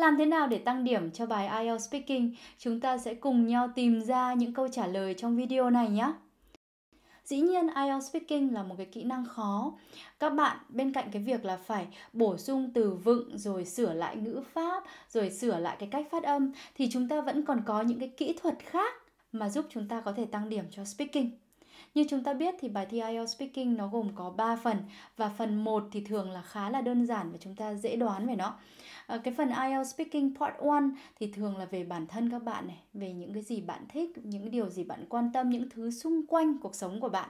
Làm thế nào để tăng điểm cho bài IELTS Speaking? Chúng ta sẽ cùng nhau tìm ra những câu trả lời trong video này nhé. Dĩ nhiên IELTS Speaking là một cái kỹ năng khó. Các bạn bên cạnh cái việc là phải bổ sung từ vựng rồi sửa lại ngữ pháp, rồi sửa lại cái cách phát âm thì chúng ta vẫn còn có những cái kỹ thuật khác mà giúp chúng ta có thể tăng điểm cho speaking. Như chúng ta biết thì bài thi IELTS Speaking nó gồm có 3 phần và phần 1 thì thường là khá là đơn giản và chúng ta dễ đoán về nó. À, cái phần IELTS Speaking Part 1 thì thường là về bản thân các bạn này, về những cái gì bạn thích, những điều gì bạn quan tâm, những thứ xung quanh cuộc sống của bạn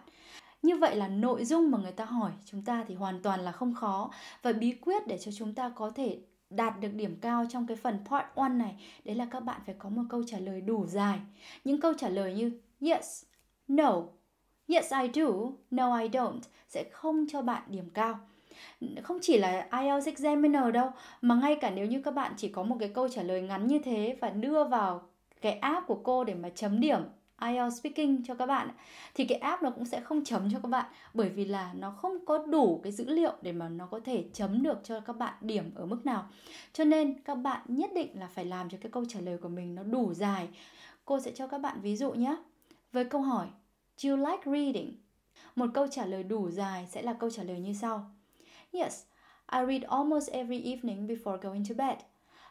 như vậy là nội dung mà người ta hỏi chúng ta thì hoàn toàn là không khó và bí quyết để cho chúng ta có thể đạt được điểm cao trong cái phần part 1 này đấy là các bạn phải có một câu trả lời đủ dài những câu trả lời như yes no yes I do, no I don't sẽ không cho bạn điểm cao không chỉ là IELTS examiner đâu mà ngay cả nếu như các bạn chỉ có một cái câu trả lời ngắn như thế và đưa vào cái app của cô để mà chấm điểm IELTS speaking cho các bạn thì cái app nó cũng sẽ không chấm cho các bạn bởi vì là nó không có đủ cái dữ liệu để mà nó có thể chấm được cho các bạn điểm ở mức nào. Cho nên các bạn nhất định là phải làm cho cái câu trả lời của mình nó đủ dài. Cô sẽ cho các bạn ví dụ nhé. Với câu hỏi you like reading? Một câu trả lời đủ dài sẽ là câu trả lời như sau. Yes, I read almost every evening before going to bed.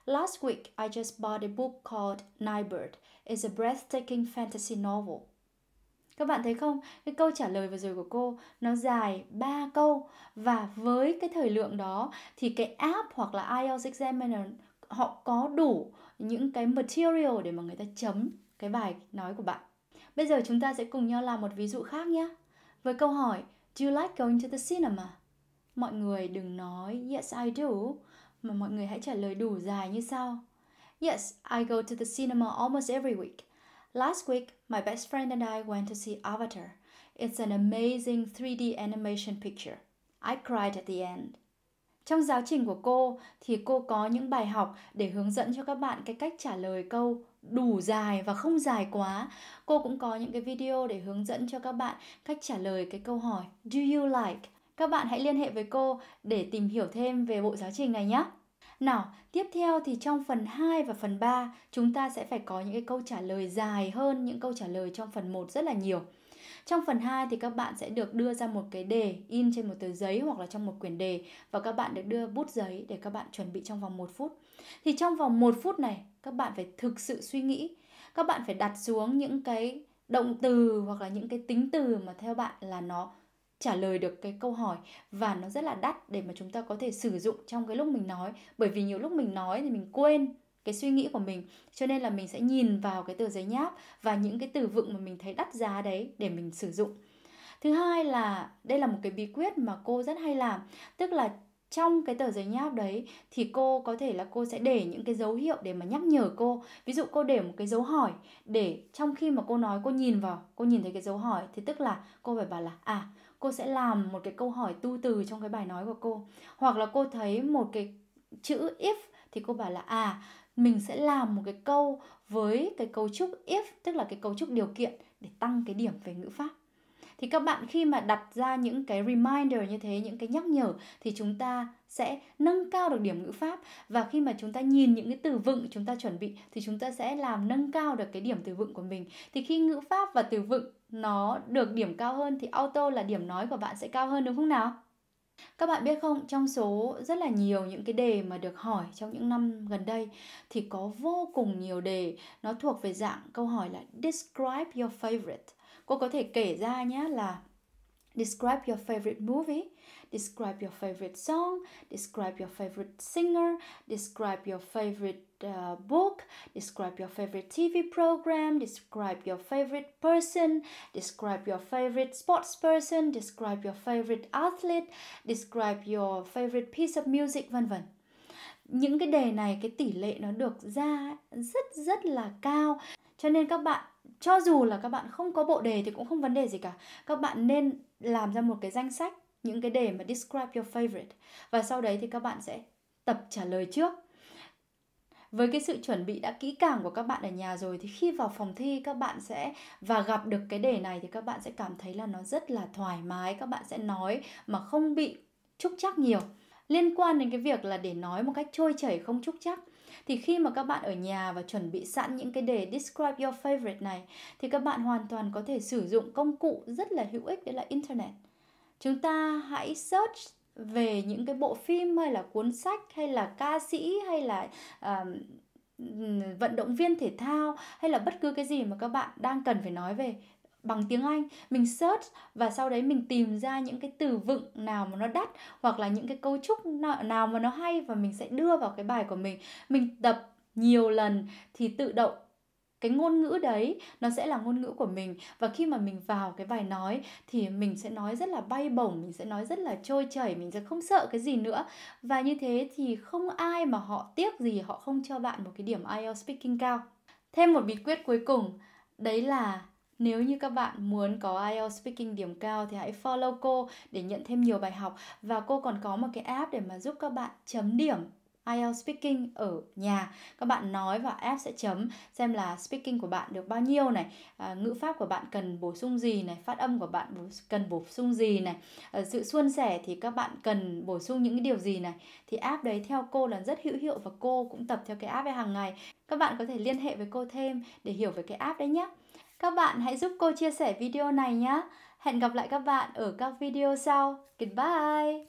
Last week, I just bought a book called Nightbird. It's a breathtaking fantasy novel. Các bạn thấy không? Cái câu trả lời vừa rồi của cô nó dài 3 câu và với cái thời lượng đó thì cái app hoặc là IELTS Examiner họ có đủ những cái material để mà người ta chấm cái bài nói của bạn. Bây giờ chúng ta sẽ cùng nhau làm một ví dụ khác nhé. Với câu hỏi Do you like going to the cinema? Mọi người đừng nói Yes, I do mà mọi người hãy trả lời đủ dài như sau. Yes, I go to the cinema almost every week. Last week, my best friend and I went to see Avatar. It's an amazing 3D animation picture. I cried at the end. Trong giáo trình của cô thì cô có những bài học để hướng dẫn cho các bạn cái cách trả lời câu đủ dài và không dài quá. Cô cũng có những cái video để hướng dẫn cho các bạn cách trả lời cái câu hỏi Do you like? Các bạn hãy liên hệ với cô để tìm hiểu thêm về bộ giáo trình này nhé. Nào, tiếp theo thì trong phần 2 và phần 3 chúng ta sẽ phải có những cái câu trả lời dài hơn những câu trả lời trong phần 1 rất là nhiều. Trong phần 2 thì các bạn sẽ được đưa ra một cái đề in trên một tờ giấy hoặc là trong một quyển đề và các bạn được đưa bút giấy để các bạn chuẩn bị trong vòng 1 phút. Thì trong vòng 1 phút này các bạn phải thực sự suy nghĩ, các bạn phải đặt xuống những cái động từ hoặc là những cái tính từ mà theo bạn là nó trả lời được cái câu hỏi và nó rất là đắt để mà chúng ta có thể sử dụng trong cái lúc mình nói bởi vì nhiều lúc mình nói thì mình quên cái suy nghĩ của mình cho nên là mình sẽ nhìn vào cái tờ giấy nháp và những cái từ vựng mà mình thấy đắt giá đấy để mình sử dụng thứ hai là đây là một cái bí quyết mà cô rất hay làm tức là trong cái tờ giấy nháp đấy thì cô có thể là cô sẽ để những cái dấu hiệu để mà nhắc nhở cô ví dụ cô để một cái dấu hỏi để trong khi mà cô nói cô nhìn vào cô nhìn thấy cái dấu hỏi thì tức là cô phải bảo là à cô sẽ làm một cái câu hỏi tu từ trong cái bài nói của cô hoặc là cô thấy một cái chữ if thì cô bảo là à mình sẽ làm một cái câu với cái cấu trúc if tức là cái cấu trúc điều kiện để tăng cái điểm về ngữ pháp thì các bạn khi mà đặt ra những cái reminder như thế những cái nhắc nhở thì chúng ta sẽ nâng cao được điểm ngữ pháp và khi mà chúng ta nhìn những cái từ vựng chúng ta chuẩn bị thì chúng ta sẽ làm nâng cao được cái điểm từ vựng của mình thì khi ngữ pháp và từ vựng nó được điểm cao hơn thì auto là điểm nói của bạn sẽ cao hơn đúng không nào các bạn biết không, trong số rất là nhiều những cái đề mà được hỏi trong những năm gần đây thì có vô cùng nhiều đề nó thuộc về dạng câu hỏi là describe your favorite. Cô có thể kể ra nhé là describe your favorite movie describe your favorite song, describe your favorite singer, describe your favorite uh, book, describe your favorite TV program, describe your favorite person, describe your favorite sports person, describe your favorite athlete, describe your favorite piece of music vân vân những cái đề này cái tỷ lệ nó được ra rất rất là cao cho nên các bạn cho dù là các bạn không có bộ đề thì cũng không vấn đề gì cả các bạn nên làm ra một cái danh sách những cái đề mà describe your favorite và sau đấy thì các bạn sẽ tập trả lời trước với cái sự chuẩn bị đã kỹ càng của các bạn ở nhà rồi thì khi vào phòng thi các bạn sẽ và gặp được cái đề này thì các bạn sẽ cảm thấy là nó rất là thoải mái các bạn sẽ nói mà không bị trúc chắc nhiều liên quan đến cái việc là để nói một cách trôi chảy không trúc chắc thì khi mà các bạn ở nhà và chuẩn bị sẵn những cái đề describe your favorite này thì các bạn hoàn toàn có thể sử dụng công cụ rất là hữu ích đấy là internet chúng ta hãy search về những cái bộ phim hay là cuốn sách hay là ca sĩ hay là uh, vận động viên thể thao hay là bất cứ cái gì mà các bạn đang cần phải nói về bằng tiếng Anh mình search và sau đấy mình tìm ra những cái từ vựng nào mà nó đắt hoặc là những cái cấu trúc nào mà nó hay và mình sẽ đưa vào cái bài của mình mình tập nhiều lần thì tự động cái ngôn ngữ đấy nó sẽ là ngôn ngữ của mình và khi mà mình vào cái bài nói thì mình sẽ nói rất là bay bổng mình sẽ nói rất là trôi chảy mình sẽ không sợ cái gì nữa và như thế thì không ai mà họ tiếc gì họ không cho bạn một cái điểm IELTS speaking cao thêm một bí quyết cuối cùng đấy là nếu như các bạn muốn có IELTS speaking điểm cao thì hãy follow cô để nhận thêm nhiều bài học và cô còn có một cái app để mà giúp các bạn chấm điểm IELTS speaking ở nhà các bạn nói và app sẽ chấm xem là speaking của bạn được bao nhiêu này à, ngữ pháp của bạn cần bổ sung gì này phát âm của bạn cần bổ sung gì này à, sự suôn sẻ thì các bạn cần bổ sung những cái điều gì này thì app đấy theo cô là rất hữu hiệu và cô cũng tập theo cái app ấy hàng ngày các bạn có thể liên hệ với cô thêm để hiểu về cái app đấy nhé các bạn hãy giúp cô chia sẻ video này nhé hẹn gặp lại các bạn ở các video sau goodbye